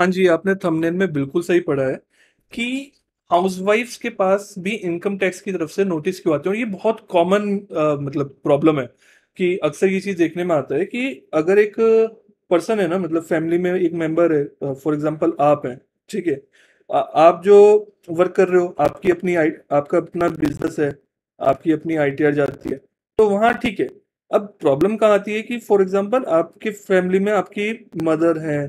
हाँ जी आपने थंबनेल में बिल्कुल सही पढ़ा है कि हाउसवाइफ्स के पास भी इनकम टैक्स की तरफ से नोटिस क्यों आते हैं और ये बहुत कॉमन मतलब प्रॉब्लम है कि अक्सर ये चीज़ देखने में आता है कि अगर एक पर्सन है ना मतलब फैमिली में एक मेंबर है फॉर एग्जांपल आप हैं ठीक है आप जो वर्क कर रहे हो आपकी अपनी आपका अपना बिजनेस है आपकी अपनी आई जाती है तो वहाँ ठीक है अब प्रॉब्लम कहाँ आती है कि फॉर एग्जाम्पल आपके फैमिली में आपकी मदर हैं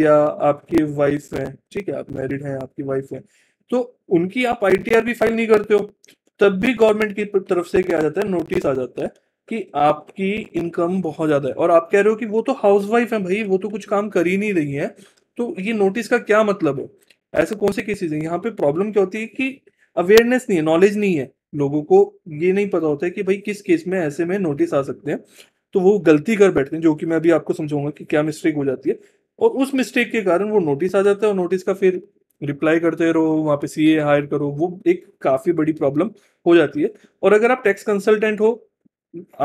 या आपकी वाइफ है ठीक है आप मैरिड हैं आपकी वाइफ है तो उनकी आप आईटीआर भी फाइल नहीं करते हो तब भी गवर्नमेंट की तरफ से क्या आ जाता है नोटिस आ जाता है कि आपकी इनकम बहुत ज्यादा है और आप कह रहे हो कि वो तो हाउस वाइफ है भाई वो तो कुछ काम कर ही नहीं रही है तो ये नोटिस का क्या मतलब है ऐसे कौन से केसेज हैं यहाँ पे प्रॉब्लम क्या होती है कि अवेयरनेस नहीं है नॉलेज नहीं है लोगों को ये नहीं पता होता है कि भाई किस केस में ऐसे में नोटिस आ सकते हैं तो वो गलती कर बैठते हैं जो कि मैं अभी आपको समझाऊंगा कि क्या मिस्टेक हो जाती है और उस मिस्टेक के कारण वो नोटिस आ जाता है और नोटिस का फिर रिप्लाई करते रहो वहाँ पे सी हायर करो वो एक काफ़ी बड़ी प्रॉब्लम हो जाती है और अगर आप टैक्स कंसल्टेंट हो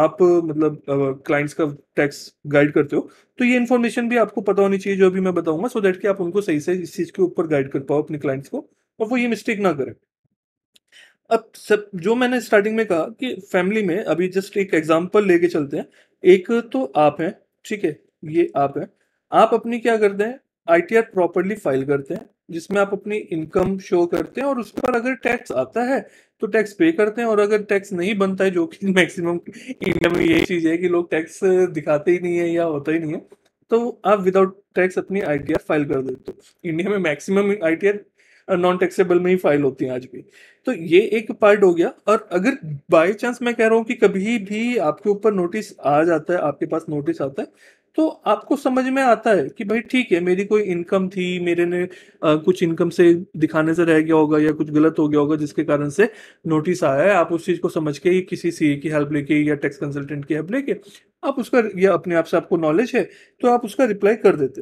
आप मतलब क्लाइंट्स का टैक्स गाइड करते हो तो ये इन्फॉर्मेशन भी आपको पता होनी चाहिए जो अभी मैं बताऊंगा सो so दैट कि आप उनको सही से इस चीज़ के ऊपर गाइड कर पाओ अपने क्लाइंट्स को और वो ये मिस्टेक ना करें अब सब जो मैंने स्टार्टिंग में कहा कि फैमिली में अभी जस्ट एक एग्जाम्पल लेके चलते हैं एक तो आप हैं ठीक है ये आप हैं आप अपनी क्या करते हैं आईटीआर प्रॉपरली फाइल करते हैं जिसमें आप अपनी इनकम शो करते हैं और उस पर अगर टैक्स आता है तो टैक्स पे करते हैं और अगर टैक्स नहीं बनता है जो कि मैक्सिमम इंडिया में यही चीज है कि लोग टैक्स दिखाते ही नहीं है या होता ही नहीं है तो आप विदाउट टैक्स अपनी आर फाइल कर देते हो इंडिया में मैक्सिमम आर नॉन टैक्सेबल में ही फाइल होती है आज भी तो ये एक पार्ट हो गया और अगर बाई चांस मैं कह रहा हूँ कि कभी भी आपके ऊपर नोटिस आ जाता है आपके पास नोटिस आता है तो आपको समझ में आता है कि भाई ठीक है मेरी कोई इनकम थी मेरे ने आ, कुछ इनकम से दिखाने से रह गया होगा या कुछ गलत हो गया होगा जिसके कारण से नोटिस आया है आप उस चीज को समझ के ही किसी सी की हेल्प लेके या टैक्स कंसल्टेंट की हेल्प लेके आप उसका या अपने आप से आपको नॉलेज है तो आप उसका रिप्लाई कर देते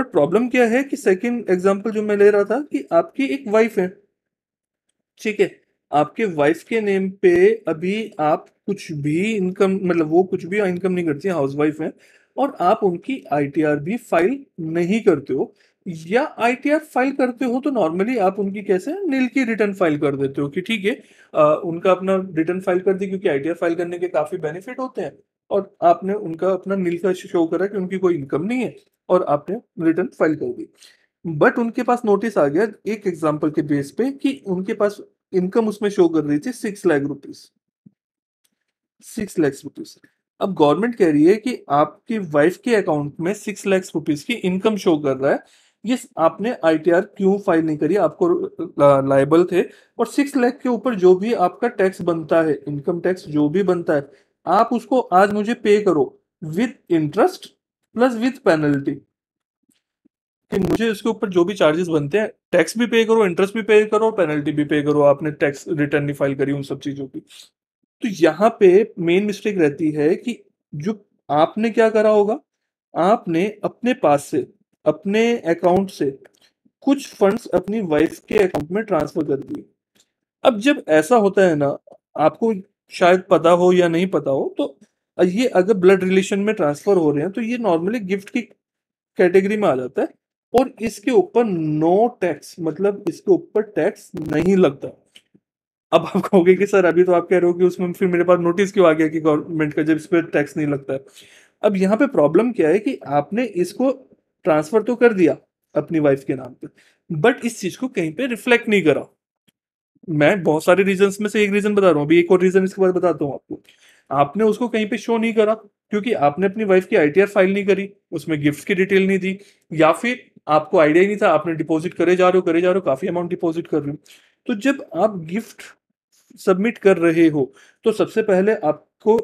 बट प्रॉब्लम क्या है कि सेकेंड एग्जाम्पल जो मैं ले रहा था कि आपकी एक वाइफ है ठीक है आपके वाइफ के नेम पे अभी आप कुछ भी इनकम मतलब वो कुछ भी इनकम नहीं करती हाउस वाइफ है और आप उनकी आई भी फाइल नहीं करते हो या आई फाइल करते हो तो नॉर्मली आप उनकी कैसे नील की रिटर्न फाइल कर देते हो कि ठीक है उनका अपना रिटर्न फाइल कर दी क्योंकि आई फाइल करने के काफी बेनिफिट होते हैं और आपने उनका अपना नील का शो करा कि उनकी कोई इनकम नहीं है और आपने रिटर्न फाइल कर दी बट उनके पास नोटिस आ गया एक एग्जाम्पल के बेस पे कि उनके पास इनकम उसमें शो कर रही थी six lakh rupees six lakhs rupees अब गवर्नमेंट कह रही है कि आपकी वाइफ के अकाउंट में सिक्स लैक्स रुपीज की इनकम शो कर रहा है ये आपने आईटीआर क्यों फाइल नहीं करी आपको लाइबल थे और सिक्स लैख के ऊपर जो भी आपका टैक्स बनता है इनकम टैक्स जो भी बनता है आप उसको आज मुझे पे करो with interest plus with penalty कि मुझे इसके ऊपर जो भी चार्जेस बनते हैं टैक्स भी पे करो इंटरेस्ट भी पे करो पेनल्टी भी पे करो आपने टैक्स रिटर्न नहीं फाइल करी उन सब चीजों की तो यहाँ पे मेन मिस्टेक रहती है कि जो आपने क्या करा होगा आपने अपने पास से अपने अकाउंट से कुछ फंड्स अपनी वाइफ के अकाउंट में ट्रांसफर कर दिए अब जब ऐसा होता है ना आपको शायद पता हो या नहीं पता हो तो ये अगर ब्लड रिलेशन में ट्रांसफर हो रहे हैं तो ये नॉर्मली गिफ्ट की कैटेगरी में आ जाता है और इसके ऊपर नो टैक्स मतलब इसके ऊपर टैक्स नहीं लगता अब आप कहोगे कि सर अभी तो आप कह रहे हो कि उसमें फिर मेरे पास नोटिस क्यों आ गया कि गवर्नमेंट का जब इस पर टैक्स नहीं लगता है अब यहाँ पे प्रॉब्लम क्या है कि आपने इसको ट्रांसफर तो कर दिया अपनी वाइफ के नाम पे बट इस चीज को कहीं पे रिफ्लेक्ट नहीं करा मैं बहुत सारे रीजन में से एक रीजन बता रहा हूँ अभी एक और रीजन इसके बाद बताता हूँ आपको आपने उसको कहीं पे शो नहीं करा क्योंकि आपने अपनी वाइफ की आईटीआर फाइल नहीं करी उसमें गिफ्ट की डिटेल नहीं दी या फिर आपको आइडिया ही नहीं था आपने डिपॉजिट करे जा रहे हो करे जा रहे हो काफी अमाउंट डिपॉजिट कर रहे हो तो जब आप गिफ्ट सबमिट कर रहे हो तो सबसे पहले आपको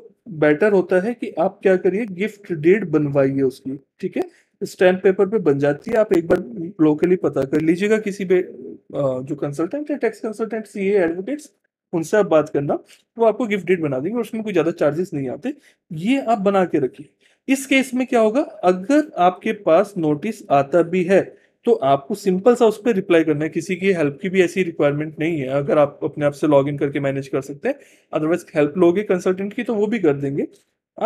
बेटर होता है कि आप क्या करिए गिफ्ट डेट बनवाइए उसकी ठीक है स्टैंप पेपर पे बन जाती है आप एक बार लोकली पता कर लीजिएगा किसी भी जो कंसल्टेंट है टैक्स कंसल्टेंट सी एडवोकेट्स उनसे आप बात करना वो आपको गिफ्ट डेट बना देंगे और उसमें कोई ज़्यादा चार्जेस नहीं आते ये आप बना के रखिए इस केस में क्या होगा अगर आपके पास नोटिस आता भी है तो आपको सिंपल सा उस पर रिप्लाई करना है किसी की हेल्प की भी ऐसी रिक्वायरमेंट नहीं है अगर आप अपने आप से लॉग इन करके मैनेज कर सकते हैं अदरवाइज हेल्प लोगे कंसल्टेंट की तो वो भी कर देंगे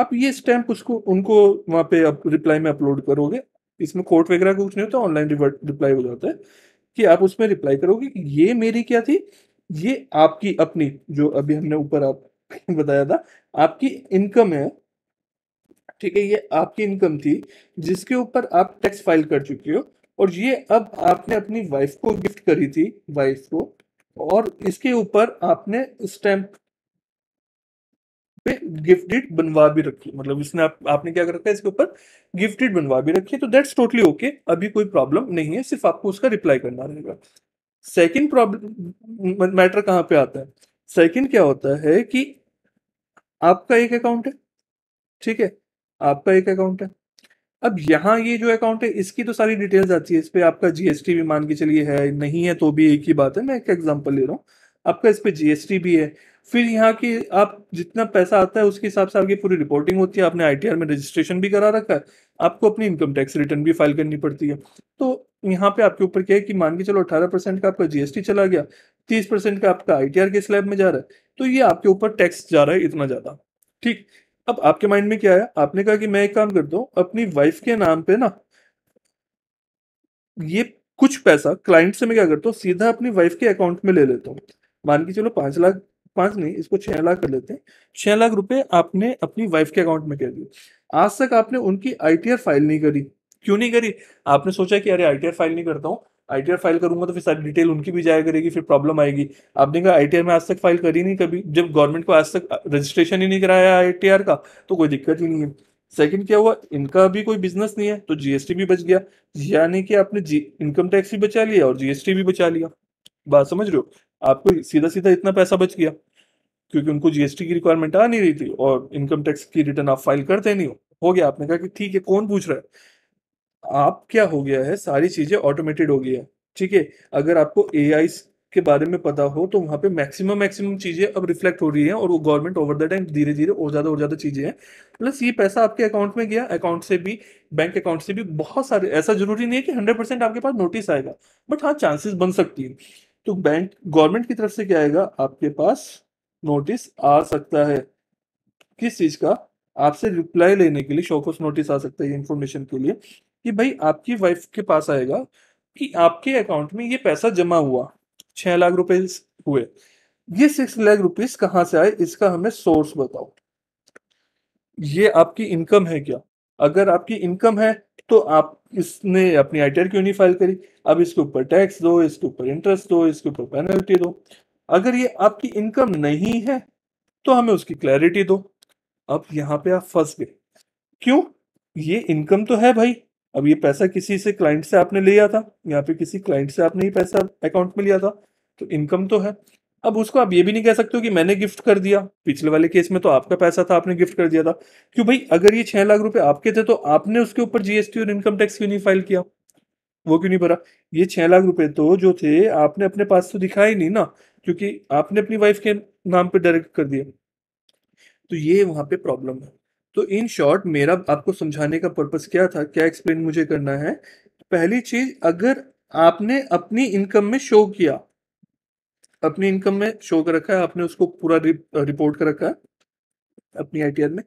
आप ये स्टैम्प उसको उनको वहाँ पे आप रिप्लाई में अपलोड करोगे इसमें कोर्ट वगैरह का कुछ नहीं होता ऑनलाइन रिप्लाई हो जाता है कि आप उसमें रिप्लाई करोगे कि ये मेरी क्या थी ये आपकी अपनी जो अभी हमने ऊपर आप बताया था आपकी इनकम है ठीक है ये आपकी इनकम थी जिसके ऊपर आप टैक्स फाइल कर चुके हो और ये अब आपने अपनी वाइफ को गिफ्ट करी थी वाइफ को और इसके ऊपर आपने स्टैम्प पे गिफ्टेड बनवा भी रखी मतलब इसने आप, आपने क्या कर रखा है इसके ऊपर गिफ्टेड बनवा भी रखी है तो दैट्स टोटली ओके अभी कोई प्रॉब्लम नहीं है सिर्फ आपको उसका रिप्लाई करना रहेगा सेकंड प्रॉब्लम मैटर कहाँ पे आता है सेकंड क्या होता है कि आपका एक अकाउंट है ठीक है आपका एक अकाउंट है अब यहाँ ये जो अकाउंट है इसकी तो सारी डिटेल्स आती है इस पर आपका जीएसटी भी मान के चलिए है नहीं है तो भी एक ही बात है मैं एक एग्जाम्पल ले रहा हूँ आपका इस पर जीएसटी भी है फिर यहाँ की आप जितना पैसा आता है उसके हिसाब से आपकी पूरी रिपोर्टिंग होती है आपने आईटीआर में रजिस्ट्रेशन भी करा रखा है आपको अपनी इनकम टैक्स रिटर्न भी फाइल करनी पड़ती है तो यहाँ पे आपके ऊपर क्या है कि मान के चलो अठारह परसेंट का आपका जीएसटी चला गया तीस परसेंट का आपका आईटीआर के स्लैब में जा रहा है तो ये आपके ऊपर टैक्स जा रहा है इतना ज्यादा ठीक अब आपके माइंड में क्या आया आपने कहा कि मैं एक काम करता हूँ अपनी वाइफ के नाम पे ना ये कुछ पैसा क्लाइंट से मैं क्या करता हूँ सीधा अपनी वाइफ के अकाउंट में ले लेता हूँ मान के चलो पांच लाख पांच नहीं इसको छह लाख कर लेते हैं छह लाख रुपए आपने अपनी वाइफ के अकाउंट में कह दिए आज तक आपने उनकी आईटीआर फाइल नहीं करी क्यों नहीं करी आपने सोचा कि अरे आईटीआर फाइल नहीं करता हूँ आई फाइल करूंगा तो फिर सारी डिटेल उनकी भी जाया करेगी फिर प्रॉब्लम आएगी आपने कहा आई में आज तक फाइल करी नहीं कभी जब गवर्नमेंट को आज तक रजिस्ट्रेशन ही नहीं कराया आई का तो कोई दिक्कत ही नहीं है सेकंड क्या हुआ इनका भी कोई बिजनेस नहीं है तो जीएसटी भी बच गया यानी कि आपने इनकम टैक्स भी बचा लिया और जीएसटी भी बचा लिया बात समझ रहे हो आपको सीधा सीधा इतना पैसा बच गया क्योंकि उनको जीएसटी की रिक्वायरमेंट आ नहीं रही थी और इनकम टैक्स की रिटर्न आप फाइल करते नहीं हो हो गया आपने कहा कि ठीक है कौन पूछ रहा है आप क्या हो गया है सारी चीज़ें ऑटोमेटेड हो गई है ठीक है अगर आपको ए के बारे में पता हो तो वहां पे मैक्सिमम मैक्सिमम चीज़ें अब रिफ्लेक्ट हो रही हैं और वो गवर्नमेंट ओवर द टाइम धीरे धीरे और ज़्यादा और ज़्यादा चीज़ें हैं प्लस ये पैसा आपके अकाउंट में गया अकाउंट से भी बैंक अकाउंट से भी बहुत सारे ऐसा जरूरी नहीं है कि हंड्रेड आपके पास नोटिस आएगा बट हाँ चांसेस बन सकती है तो बैंक गवर्नमेंट की तरफ से क्या आएगा आपके पास नोटिस आ सकता है किस चीज़ का आपसे रिप्लाई लेने के लिए शोकोस नोटिस आ सकता है इन्फॉर्मेशन के लिए कि भाई आपकी वाइफ के पास आएगा कि आपके अकाउंट में ये पैसा जमा हुआ छह लाख रुपए हुए ये सिक्स लाख रुपीज कहाँ से आए इसका हमें सोर्स बताओ ये आपकी इनकम है क्या अगर आपकी इनकम है तो आप इसने अपनी आईटीआर क्यों नहीं फाइल करी अब इसके ऊपर टैक्स दो इसके ऊपर इंटरेस्ट दो इसके ऊपर पेनल्टी दो अगर ये आपकी इनकम नहीं है तो हमें उसकी क्लैरिटी दो अब यहाँ पे आप फंस गए क्यों ये इनकम तो है भाई अब ये पैसा किसी से क्लाइंट से आपने लिया था यहाँ पे किसी क्लाइंट से आपने ये पैसा अकाउंट में लिया था तो इनकम तो है अब उसको आप ये भी नहीं कह सकते हो कि मैंने गिफ्ट कर दिया पिछले वाले केस में तो आपका पैसा था आपने गिफ्ट कर दिया था क्यों भाई अगर ये छह लाख रुपए आपके थे तो आपने उसके ऊपर जीएसटी और इनकम टैक्स क्यों नहीं फाइल किया वो क्यों नहीं भरा ये छह लाख रुपए तो जो थे आपने अपने पास तो दिखाया ही नहीं ना क्योंकि आपने अपनी वाइफ के नाम पर डायरेक्ट कर दिया तो ये वहां पे प्रॉब्लम है तो इन शॉर्ट मेरा आपको समझाने का पर्पज क्या था क्या एक्सप्लेन मुझे करना है पहली चीज अगर आपने अपनी इनकम में शो किया अपनी इनकम में शो कर रखा है आपने उसको पूरा रिप, रिपोर्ट कर रखा है अपनी आईटीआर में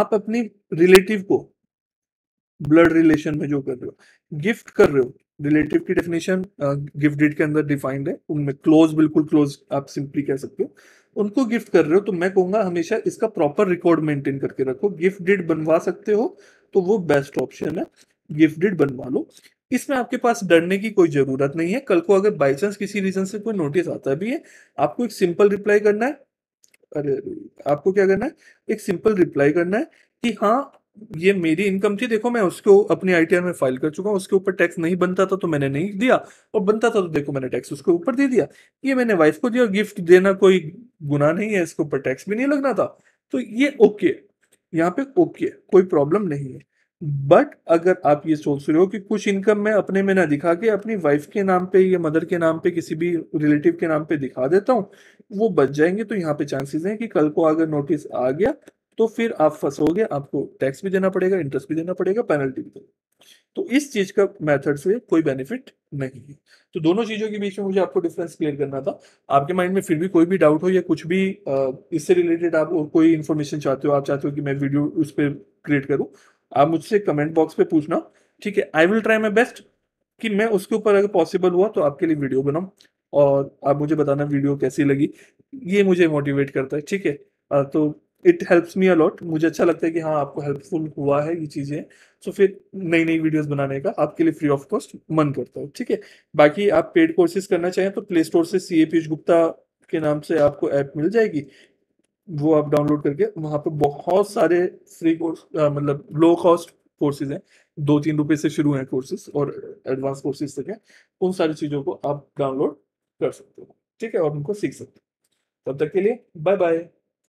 आप अपनी रिलेटिव को ब्लड रिलेशन में जो कर रहे हो गिफ्ट कर रहे हो रिलेटिव की डेफिनेशन गिफ्ट डेट के अंदर डिफाइंड है उनमें क्लोज बिल्कुल क्लोज आप सिंपली कह सकते हो उनको गिफ्ट कर रहे हो तो मैं कहूंगा हमेशा इसका प्रॉपर रिकॉर्ड मेंटेन करके रखो गिफ्टेड बनवा सकते हो तो वो बेस्ट ऑप्शन है गिफ्ट गिफ्टेड बनवा लो इसमें आपके पास डरने की कोई जरूरत नहीं है कल को अगर बाई चांस किसी रीजन से कोई नोटिस आता भी है आपको एक सिंपल रिप्लाई करना है अरे आपको क्या करना है एक सिंपल रिप्लाई करना है कि हाँ ये मेरी इनकम थी देखो मैं उसको अपनी आई में फाइल कर चुका हूँ उसके ऊपर टैक्स नहीं बनता था तो मैंने नहीं दिया और बनता था तो देखो मैंने टैक्स उसके ऊपर दे दिया ये मैंने वाइफ को दिया गिफ्ट देना कोई गुना नहीं है इसके ऊपर टैक्स भी नहीं लगना था तो ये ओके है यहाँ पे ओके है कोई प्रॉब्लम नहीं है बट अगर आप ये सोच रहे हो कि कुछ इनकम मैं अपने में ना दिखा के अपनी वाइफ के नाम पे या मदर के नाम पे किसी भी रिलेटिव के नाम पे दिखा देता हूँ वो बच जाएंगे तो यहाँ पे चांसेस हैं कि कल को अगर नोटिस आ गया तो फिर आप फंसोगे आपको टैक्स भी देना पड़ेगा इंटरेस्ट भी देना पड़ेगा पेनल्टी भी देना तो इस चीज का मेथड से कोई बेनिफिट नहीं है तो दोनों चीजों के बीच में मुझे आपको डिफरेंस क्लियर करना था आपके माइंड में फिर भी कोई भी डाउट हो या कुछ भी इससे रिलेटेड आप और कोई इन्फॉर्मेशन चाहते हो आप चाहते हो कि मैं वीडियो उस पर क्रिएट करूँ आप मुझसे कमेंट बॉक्स पे पूछना ठीक है I will try my best कि मैं उसके ऊपर अगर पॉसिबल हुआ तो आपके लिए वीडियो बनाऊँ और आप मुझे बताना वीडियो कैसी लगी ये मुझे मोटिवेट करता है ठीक है तो इट हेल्प्स मी अलॉट मुझे अच्छा लगता है कि हाँ आपको हेल्पफुल हुआ है ये चीज़ें सो so, फिर नई नई वीडियोस बनाने का आपके लिए फ्री ऑफ कॉस्ट मन करता हूँ ठीक है बाकी आप पेड कोर्सेज करना चाहें तो प्ले स्टोर से सी ए पीयूष गुप्ता के नाम से आपको ऐप मिल जाएगी वो आप डाउनलोड करके वहाँ पर बहुत सारे फ्री कोर्स मतलब लो कॉस्ट कोर्सेज हैं दो तीन रुपये से शुरू हैं कोर्सेज और एडवांस कोर्सेज तक हैं उन सारी चीज़ों को आप डाउनलोड कर सकते हो ठीक है और उनको सीख सकते हो तब तक के लिए बाय बाय